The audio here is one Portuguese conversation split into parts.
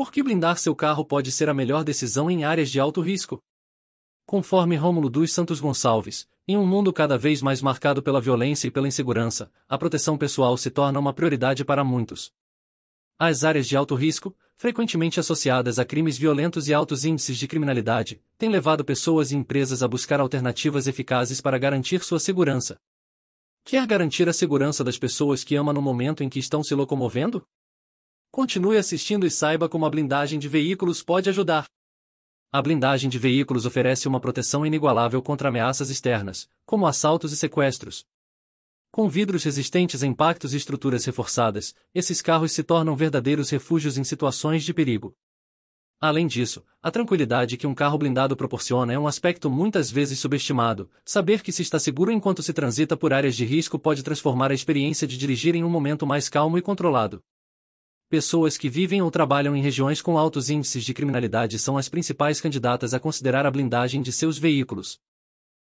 Por que blindar seu carro pode ser a melhor decisão em áreas de alto risco? Conforme Rômulo dos Santos Gonçalves, em um mundo cada vez mais marcado pela violência e pela insegurança, a proteção pessoal se torna uma prioridade para muitos. As áreas de alto risco, frequentemente associadas a crimes violentos e altos índices de criminalidade, têm levado pessoas e empresas a buscar alternativas eficazes para garantir sua segurança. Quer garantir a segurança das pessoas que ama no momento em que estão se locomovendo? Continue assistindo e saiba como a blindagem de veículos pode ajudar. A blindagem de veículos oferece uma proteção inigualável contra ameaças externas, como assaltos e sequestros. Com vidros resistentes a impactos e estruturas reforçadas, esses carros se tornam verdadeiros refúgios em situações de perigo. Além disso, a tranquilidade que um carro blindado proporciona é um aspecto muitas vezes subestimado. Saber que se está seguro enquanto se transita por áreas de risco pode transformar a experiência de dirigir em um momento mais calmo e controlado. Pessoas que vivem ou trabalham em regiões com altos índices de criminalidade são as principais candidatas a considerar a blindagem de seus veículos.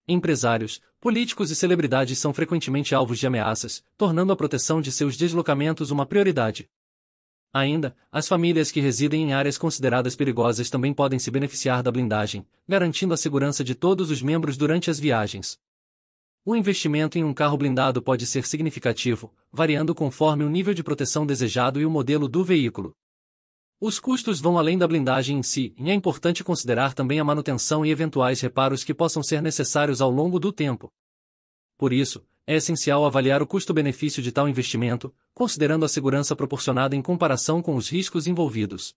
Empresários, políticos e celebridades são frequentemente alvos de ameaças, tornando a proteção de seus deslocamentos uma prioridade. Ainda, as famílias que residem em áreas consideradas perigosas também podem se beneficiar da blindagem, garantindo a segurança de todos os membros durante as viagens. O investimento em um carro blindado pode ser significativo, variando conforme o nível de proteção desejado e o modelo do veículo. Os custos vão além da blindagem em si, e é importante considerar também a manutenção e eventuais reparos que possam ser necessários ao longo do tempo. Por isso, é essencial avaliar o custo-benefício de tal investimento, considerando a segurança proporcionada em comparação com os riscos envolvidos.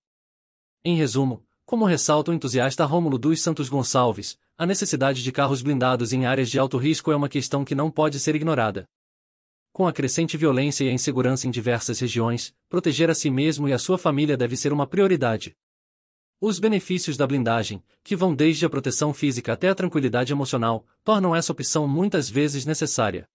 Em resumo, como ressalta o entusiasta Rômulo dos Santos Gonçalves, a necessidade de carros blindados em áreas de alto risco é uma questão que não pode ser ignorada. Com a crescente violência e a insegurança em diversas regiões, proteger a si mesmo e a sua família deve ser uma prioridade. Os benefícios da blindagem, que vão desde a proteção física até a tranquilidade emocional, tornam essa opção muitas vezes necessária.